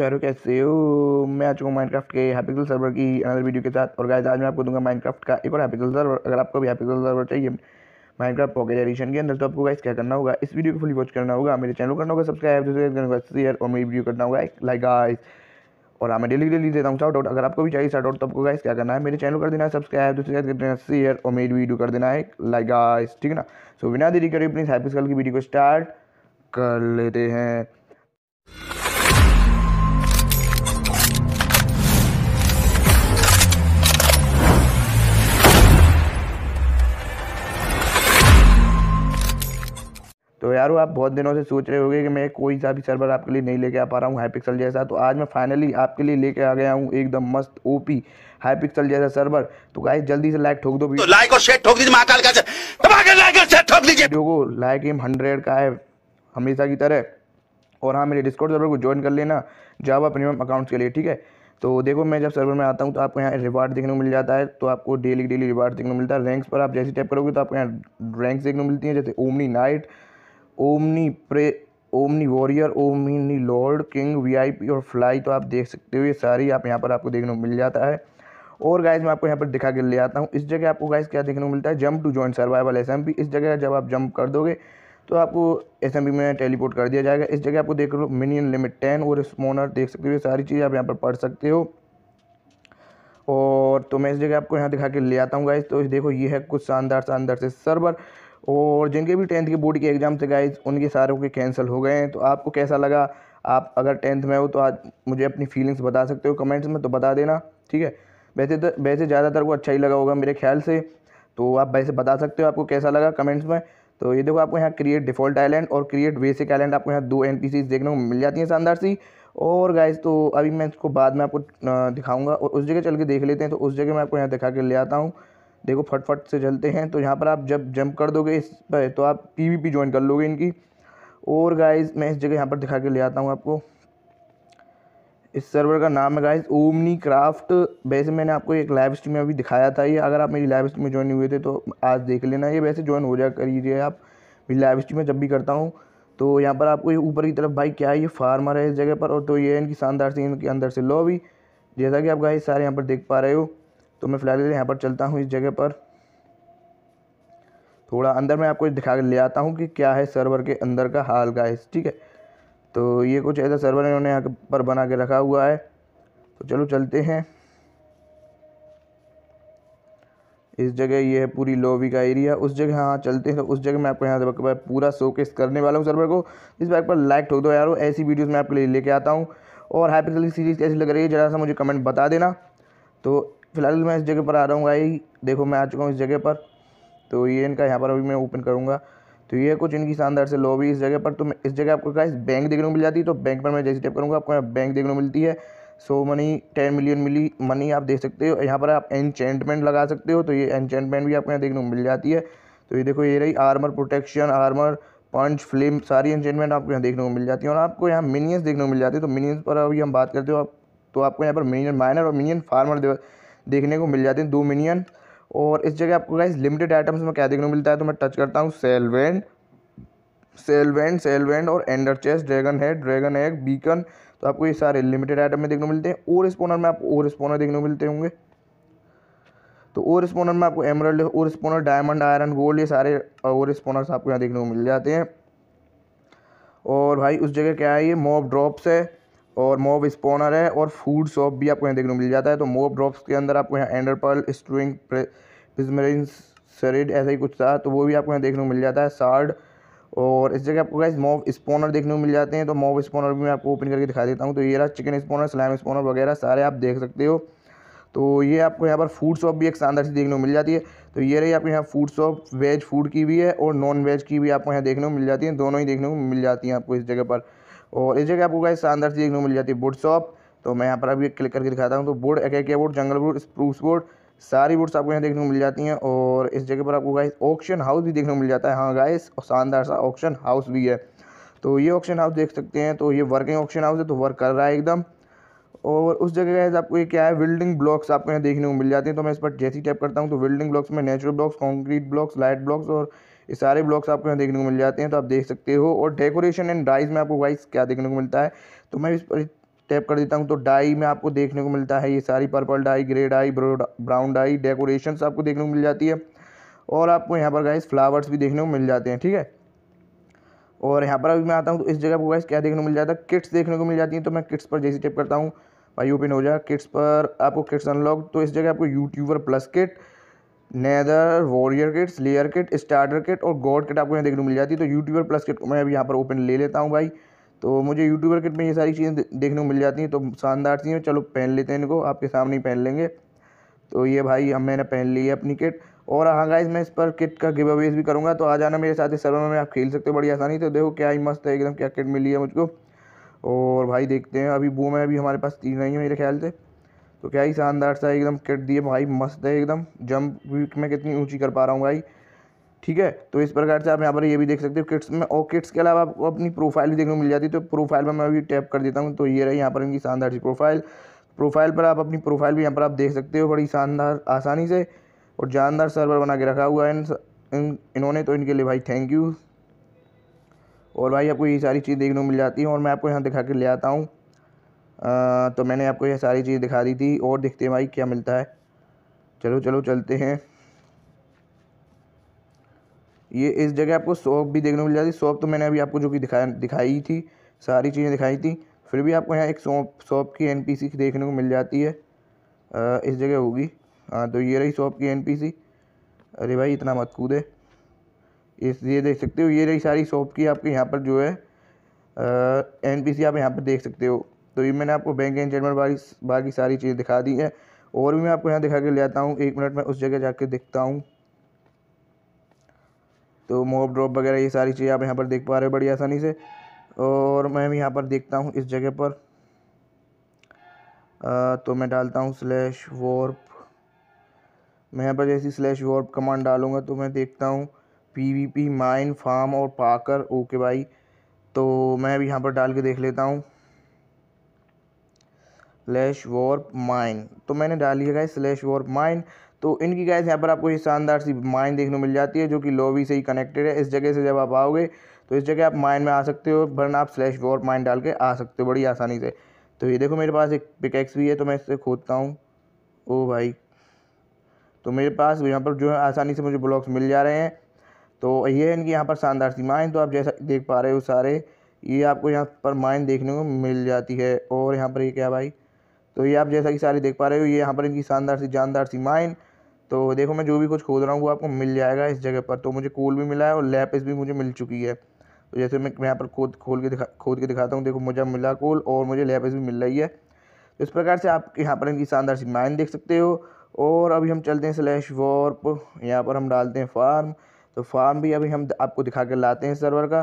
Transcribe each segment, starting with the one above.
यारो कैसे हो मैं आ चुका हूँ माइनक्राफ्ट के हैपिकल सर्वर की अनदर वीडियो के साथ और गाइस आज मैं आपको दूंगा माइनक्राफ्ट का एक और हैपिकल सर्वर अगर आपको भी हैपिकल सर्वर चाहिए माइनक्राफ्ट पॉकेट एडिशन के अंदर तो आपको गाइस क्या करना होगा इस वीडियो को फुल वॉच करना होगा मेरे चैनल करना होगा सब्सक्राइब दूसरे करना होगा शेयर और मेरी वीडियो करना होगा लाइक गाइस और हमें मैं डेली डेली देता हूँ शॉर्ट आउट अगर आपको भी चाहिए शॉर्ट आउट तो आपको गाइस क्या करना है मेरे चैनल कर देना है सब्सक्राइब दूसरी कर देना शेयर और मेरी वीडियो कर देना है लाइक गाइस ठीक है ना सो बिना देरी करिए प्लीज़ हैप्पी की वीडियो को स्टार्ट कर लेते हैं तो यारो आप बहुत दिनों से सोच रहे होंगे कि मैं कोई सा भी सर्वर आपके लिए नहीं लेके आ पा रहा हूँ हाई पिक्सल जैसा तो आज मैं फाइनली आपके लिए लेके आ गया हूँ एकदम मस्त ओपी हाई पिक्सल जैसा सर्वर तो गाइस जल्दी से लाइक ठोक दो तो लाइक और शेयर ठोक दीजिए महाकाल का लाइक और शेयर ठोक दीजिए देखो लाइक एम हंड्रेड का है हमेशा की तरह और हाँ मेरे डिस्कॉर्ड सर्वर को ज्वाइन कर लेना जब आप प्रीमियम अकाउंट्स के लिए ठीक है तो देखो मैं जब सर्वर में आता हूँ तो आपको यहाँ रिवार्ड देखने को मिल जाता है तो आपको डेली डेली रिवार्ड देखने को मिलता है रैंक्स पर आप जैसे टैप करोगे तो आपको यहाँ रैंक्स देखने को मिलती हैं जैसे omni knight omni pray omni warrior omni lord king VIP और फ्लाई तो आप देख सकते हो ये सारी आप यहाँ पर आपको देखने को मिल जाता है और गाइज मैं आपको यहाँ पर दिखा के ले आता हूँ इस जगह आपको गाइज क्या देखने को मिलता है जंप टू जॉइन सर्वाइवल एस इस जगह जब आप जंप कर दोगे तो आपको एस में टेलीपोर्ट कर दिया जाएगा इस जगह आपको देख लो मिनियन लिमिट टेन और स्मोनर देख सकते हो ये सारी चीज़ आप यहाँ पर पढ़ सकते हो और तो मैं इस जगह आपको यहाँ दिखा के ले आता हूँ गाइज तो देखो ये है कुछ शानदार शानदार से सर्वर और जिनके भी टेंथ के बोर्ड के एग्ज़ाम थे गाइज उनके सारों के कैंसिल हो गए हैं तो आपको कैसा लगा आप अगर टेंथ में हो तो आज मुझे अपनी फीलिंग्स बता सकते हो कमेंट्स में तो बता देना ठीक है वैसे तो वैसे ज़्यादातर को अच्छा ही लगा होगा मेरे ख्याल से तो आप वैसे बता सकते हो आपको कैसा लगा कमेंट्स में तो ये देखो आपको यहाँ क्रिएट डिफ़ॉल्ट आइलैंड और क्रिएट बेसिक आइलैंड आपको यहाँ दो एन देखने को मिल जाती हैं शानदार सी और गाइज तो अभी मैं इसको बाद में आपको दिखाऊंगा और उस जगह चल के देख लेते हैं तो उस जगह मैं आपको यहाँ दिखा के ले आता हूँ देखो फटफट से चलते हैं तो यहाँ पर आप जब जंप कर दोगे इस पर तो आप पी ज्वाइन कर लोगे इनकी और गाइस मैं इस जगह यहाँ पर दिखा के ले आता हूँ आपको इस सर्वर का नाम है गाइस ओमनी क्राफ्ट वैसे मैंने आपको एक लाइव स्ट्रीम में अभी दिखाया था ये अगर आप मेरी लाइव स्ट्रीम में ज्वाइन हुए थे तो आज देख लेना ये वैसे ज्वाइन हो जा करिए आप मेरी लाइव स्ट्रीम में जब भी करता हूँ तो यहाँ पर आपको ये ऊपर की तरफ भाई क्या है ये फार्मर है इस जगह पर और तो ये इनकी शानदार सी इनके अंदर से लॉबी जैसा कि आप गाइस सारे यहाँ पर देख पा रहे हो तो मैं फ़िलहाल यहाँ पर चलता हूँ इस जगह पर थोड़ा अंदर मैं आपको दिखा ले आता हूँ कि क्या है सर्वर के अंदर का हाल गाइस ठीक है तो ये कुछ ऐसा सर्वर इन्होंने यहाँ पर बना के रखा हुआ है तो चलो चलते हैं इस जगह ये है पूरी लॉबी का एरिया उस जगह हाँ चलते हैं तो उस जगह मैं आपको यहाँ से पूरा शोकेस करने वाला हूँ सर्वर को इस बाइक पर लाइक ठोक दो यार ऐसी वीडियोज मैं आपके लिए लेके आता हूँ और हाइपर सीरीज़ कैसी लग रही है ज़रा सा मुझे कमेंट बता देना तो फ़िलहाल मैं इस जगह पर आ रहा हूँ भाई देखो मैं आ चुका हूँ इस जगह पर तो ये इनका यहाँ पर अभी मैं ओपन करूँगा तो ये कुछ इनकी शानदार से लॉबी इस जगह पर तो इस जगह आपको क्या बैंक देखने को मिल जाती है तो बैंक पर मैं जैसे टेप करूँगा आपको बैंक देखने को मिलती है सो मनी टेन मिलियन मिली मनी आप देख सकते हो यहाँ पर आप एनचेंटमेंट लगा सकते हो तो ये एनचेंटमेंट भी आपको यहाँ देखने को मिल जाती है तो ये देखो ये रही armour protection armour punch flame सारी एनचेंटमेंट आपको यहाँ देखने को मिल जाती है और आपको यहाँ मिनियंस देखने को मिल जाती है तो मिनियंस पर अभी हम बात करते हो आप तो आपको यहाँ पर मिनियन माइनर और मिनियन फार्मर देखने को मिल जाती है दो मिनियन और इस जगह आपको गाइज लिमिटेड आइटम्स में क्या देखने को मिलता है तो मैं टच करता हूँ सेलवेंट सेलवेंट सेलवेंट और ender chest dragon head dragon egg beacon तो आपको ये सारे लिमिटेड आइटम में देखने को मिलते हैं और स्पोनर में आपको और स्पोनर देखने को मिलते होंगे तो और स्पोनर में आपको एमरल्ड और स्पोनर डायमंड आयरन गोल्ड ये सारे और स्पोनर्स आपको यहाँ देखने को मिल जाते हैं और भाई उस जगह क्या है ये मॉब ड्रॉप्स है और मोब स्पोनर है और फूड शॉप भी आपको यहाँ देखने को मिल जाता है तो मोब ड्रॉप्स के अंदर आपको यहाँ एंडर पर्ल स्ट्रिंग पिजमरिन सरेड ऐसा ही कुछ था तो वो भी आपको यहाँ देखने को मिल जाता है सार्ड और इस जगह आपको गाइज मोब स्पोनर देखने को मिल जाते हैं तो मोब स्पोनर भी मैं आपको ओपन करके दिखा देता हूँ तो ये रहा चिकन स्पोनर स्लैम स्पोनर वगैरह सारे आप देख सकते हो तो ये आपको यहाँ पर फूड शॉप भी एक शानदार सी देखने को मिल जाती है तो ये रही आपको यहाँ फूड शॉप वेज फूड की भी है और नॉन वेज की भी आपको यहाँ देखने को मिल जाती है दोनों ही देखने को मिल जाती हैं आपको इस जगह पर और इस जगह आपको गाइस शानदार चीज़ देखने को मिल जाती है बुड शॉप तो मैं यहाँ पर अभी क्लिक करके दिखाता हूँ तो बुड एक एक बुड जंगल बुड स्प्रूस बुड सारी वुड्स आपको यहाँ देखने को मिल जाती हैं और इस जगह पर आपको गाइस ऑक्शन हाउस भी देखने को मिल जाता है हाँ गाइस और शानदार सा ऑक्शन हाउस भी है तो ये ऑक्शन हाउस देख सकते हैं तो ये वर्किंग ऑक्शन हाउस है तो वर्क कर रहा है एकदम और उस जगह गाइस आपको ये क्या है बिल्डिंग ब्लॉक्स आपको यहाँ देखने को मिल जाते हैं तो मैं इस पर जैसी टैप करता हूँ तो बिल्डिंग ब्लॉक्स में natural blocks concrete blocks light blocks और ये सारे ब्लॉग्स आपको यहाँ देखने को मिल जाते हैं तो आप देख सकते हो और डेकोरेशन एंड डाइज में आपको वाइज क्या देखने को मिलता है तो मैं इस पर टैप कर देता हूँ तो डाई में आपको देखने को मिलता है ये सारी purple dye grey dye brown dye decoration आपको देखने को मिल जाती है और आपको यहाँ पर गाइस फ्लावर्स भी देखने को मिल जाते हैं ठीक है और यहाँ पर अभी मैं आता हूँ तो इस जगह पर गाइस क्या देखने को मिल जाता है किट्स देखने को मिल जाती हैं तो मैं किट्स पर जैसे टैप करता हूँ भाई ओपन हो जाए किट्स पर आपको किट्स अनलॉक तो इस जगह आपको YouTuber plus kit nether warrior kit slayer kit starter kit और गॉड किट आपको यहाँ देखने को मिल जाती है तो यूट्यूबर प्लस किट को मैं अभी यहाँ पर ओपन ले लेता हूँ भाई तो मुझे यूट्यूबर किट में ये सारी चीज़ें देखने को मिल जाती हैं तो शानदार चीज़ें चलो पहन लेते हैं इनको आपके सामने ही पहन लेंगे तो ये भाई हम मैंने पहन ली है अपनी किट और हाँ गाइज मैं इस पर किट का गिव अवेज भी करूँगा तो आ जाना मेरे साथ इस सर्वर में आप खेल सकते हो बड़ी आसानी तो देखो क्या ही मस्त है एकदम क्या किट मिली है मुझको और भाई देखते हैं अभी वो में अभी हमारे पास तीन नहीं है मेरे ख्याल से तो क्या ही शानदार सा एकदम किट दिए भाई मस्त है एकदम जंप वीट में कितनी ऊंची कर पा रहा हूँ भाई ठीक है तो इस प्रकार से आप यहाँ पर ये भी देख सकते हो किट्स में और किट्स के अलावा आपको अपनी प्रोफाइल भी देखने को मिल जाती है तो प्रोफाइल पर मैं अभी टैप कर देता हूँ तो ये रही यहाँ पर इनकी शानदार सी प्रोफाइल प्रोफाइल पर आप अपनी प्रोफाइल भी यहाँ पर आप देख सकते हो बड़ी शानदार आसानी से और जानदार सर्वर बना के रखा हुआ है इन, इन इन्होंने तो इनके लिए भाई थैंक यू और भाई आपको ये सारी चीज़ देखने को मिल जाती है और मैं आपको यहाँ दिखा के ले आता हूँ तो मैंने आपको ये सारी चीज़ दिखा दी थी और देखते हैं भाई क्या मिलता है चलो चलो चलते हैं ये इस जगह आपको सॉप भी देखने को मिल जाती सॉप तो मैंने अभी आपको जो कि दिखा दिखाई थी सारी चीज़ें दिखाई थी फिर भी आपको यहाँ एक सॉप सॉप की एन देखने को मिल जाती है आ, इस जगह होगी हाँ तो ये रही सॉप की एन अरे भाई इतना मत है इस ये देख सकते हो ये रही सारी सॉप की आपके यहाँ पर जो है एन आप यहाँ पर देख सकते हो तो ये मैंने आपको बैंक एंजमेंट बाकी बाकी सारी चीज़ें दिखा दी है और भी मैं आपको यहाँ दिखा के ले आता हूँ एक मिनट में उस जगह जाके दिखता हूँ तो मोब ड्रॉप वगैरह ये सारी चीज़ें आप यहाँ पर देख पा रहे हो बड़ी आसानी से और मैं भी यहाँ पर देखता हूँ इस जगह पर आ, तो मैं डालता हूँ स्लैश वॉर्प मैं यहाँ पर जैसी स्लैश वॉर्प कमांड डालूँगा तो मैं देखता हूँ P V P mine farm और पाकर ओके भाई तो मैं भी यहाँ पर डाल के देख लेता हूँ स्लैश वॉर्प माइन तो मैंने डाली है गाइस स्लैश वॉर माइन तो इनकी गाइस यहाँ पर आपको ये शानदार सी माइन देखने को मिल जाती है जो कि लोवी से ही कनेक्टेड है इस जगह से जब आप आओगे तो इस जगह आप माइन में आ सकते हो वरना आप स्लैश वॉर माइन डाल के आ सकते हो बड़ी आसानी से तो ये देखो मेरे पास एक पिकैक्स भी है तो मैं इससे खोदता हूँ ओ भाई तो मेरे पास यहाँ पर जो है आसानी से मुझे ब्लॉक्स मिल जा रहे हैं तो ये है इनकी यहाँ पर शानदार सी माइन तो आप जैसा देख पा रहे हो सारे ये आपको यहाँ पर माइन देखने को मिल जाती है और यहाँ पर ये क्या भाई तो ये आप जैसा कि सारे देख पा रहे हो ये यहाँ पर इनकी शानदार सी जानदार सी माइन तो देखो मैं जो भी कुछ खोद रहा हूँ वो आपको मिल जाएगा इस जगह पर तो मुझे कोल भी मिला है और लैपिस भी मुझे मिल चुकी है तो जैसे मैं यहाँ पर खोद खोल के दिखा खोद के दिखाता हूँ देखो मुझे मिला कोल और मुझे लैपिस भी मिल रही है तो इस प्रकार से आप यहाँ पर इनकी शानदार सी माइन देख सकते हो और अभी हम चलते हैं स्लैश वॉर्प यहाँ पर हम डालते हैं फार्म तो फार्म भी अभी हम आपको दिखा कर लाते हैं सर्वर का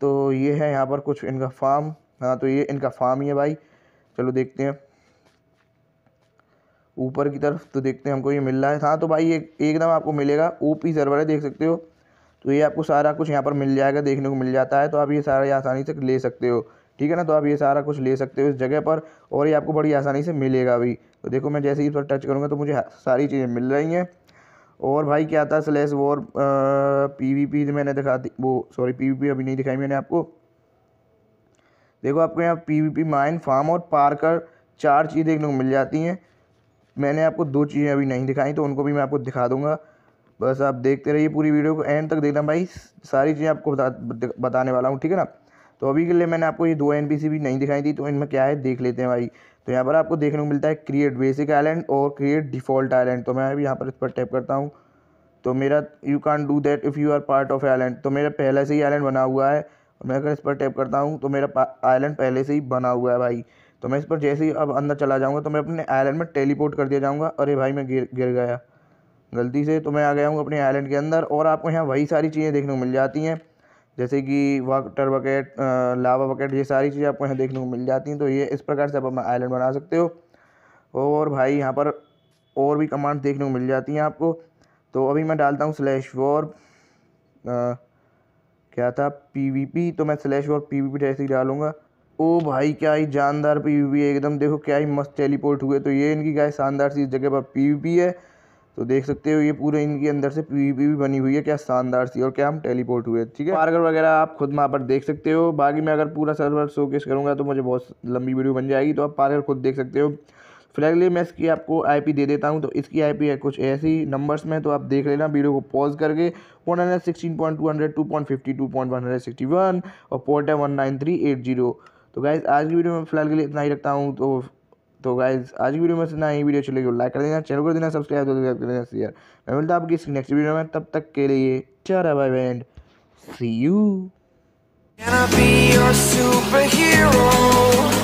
तो ये है यहाँ पर कुछ इनका फार्म हाँ तो ये इनका फार्म ही है भाई चलो देखते हैं ऊपर की तरफ तो देखते हैं हमको ये मिल रहा है हाँ तो भाई एक एकदम आपको मिलेगा ओ पी सर्वर है देख सकते हो तो ये आपको सारा कुछ यहाँ पर मिल जाएगा देखने को मिल जाता है तो आप ये सारा आसानी से ले सकते हो ठीक है ना तो आप ये सारा कुछ ले सकते हो इस जगह पर और ये आपको बड़ी आसानी से मिलेगा भी तो देखो मैं जैसे ही इस पर टच करूँगा तो मुझे सारी चीज़ें मिल रही हैं और भाई क्या था स्लेस वॉर पी मैंने दिखा दी वो सॉरी पी अभी नहीं दिखाई मैंने आपको देखो आपको यहाँ P V P mine farm और पार्कर चार चीज़ देखने को मिल जाती हैं मैंने आपको दो चीज़ें अभी नहीं दिखाई तो उनको भी मैं आपको दिखा दूँगा बस आप देखते रहिए पूरी वीडियो को एंड तक देखना भाई सारी चीज़ें आपको बता बताने वाला हूँ ठीक है ना तो अभी के लिए मैंने आपको ये दो एन भी नहीं दिखाई थी तो इनमें क्या है देख लेते हैं भाई तो यहाँ पर आपको देखने को मिलता है क्रिएट बेसिक आइलैंड और क्रिएट डिफ़ॉल्ट आइलैंड तो मैं अभी यहाँ पर इस पर टैप करता हूँ तो मेरा you can do that if you are part of island तो मेरा पहले से ही आइलैंड बना हुआ है और मैं अगर इस पर टैप करता हूँ तो मेरा आइलैंड पहले से ही बना हुआ है भाई तो मैं इस पर जैसे ही अब अंदर चला जाऊँगा तो मैं अपने आइलैंड में टेलीपोर्ट कर दिया जाऊँगा अरे भाई मैं गिर गिर गया गलती से तो मैं आ गया हूँ अपने आइलैंड के अंदर और आपको यहाँ वही सारी चीज़ें देखने को मिल जाती हैं जैसे कि वाटर बकेट लावा बकेट ये सारी चीज़ें आपको यहाँ देखने को मिल जाती हैं तो ये इस प्रकार से आप अपना आइलैंड बना सकते हो और भाई यहाँ पर और भी कमांड देखने को मिल जाती हैं आपको तो अभी मैं डालता हूँ स्लैश वॉर क्या था पी तो मैं स्लैश वॉर पी जैसे ही डालूँगा ओ भाई क्या ही जानदार पी है एकदम देखो क्या ही मस्त टेलीपोर्ट हुए तो ये इनकी गाय शानदार सी इस जगह पर पी है तो देख सकते हो ये पूरे इनके अंदर से पीवीपी भी बनी हुई है क्या शानदार सी और क्या हम टेलीपोर्ट हुए ठीक है पार्कर वगैरह आप खुद वहाँ पर देख सकते हो बाकी मैं अगर पूरा सर्वर शोकेस करूँगा तो मुझे बहुत लंबी वीडियो बन जाएगी तो आप पार्कर खुद देख सकते हो फिलहाल लिए मैं इसकी आपको आईपी दे देता हूँ तो इसकी आईपी है कुछ ऐसे ही नंबर्स में तो आप देख लेना वीडियो को पॉज करके one hundred sixteen point two hundred two point fifty two point one hundred sixty one और पोर्ट है one nine three eight zero तो गाइज़ आज की वीडियो में फिलहाल के लिए इतना ही रखता हूँ तो तो गाइज आज की वीडियो में इतना ही वीडियो चलेगी लाइक कर देना चैनल तो कर देना सब्सक्राइब कर देना शेयर मैं मिलता आपकी इस नेक्स्ट वीडियो में तब तक के लिए चार bye and see you Can I be your superhero?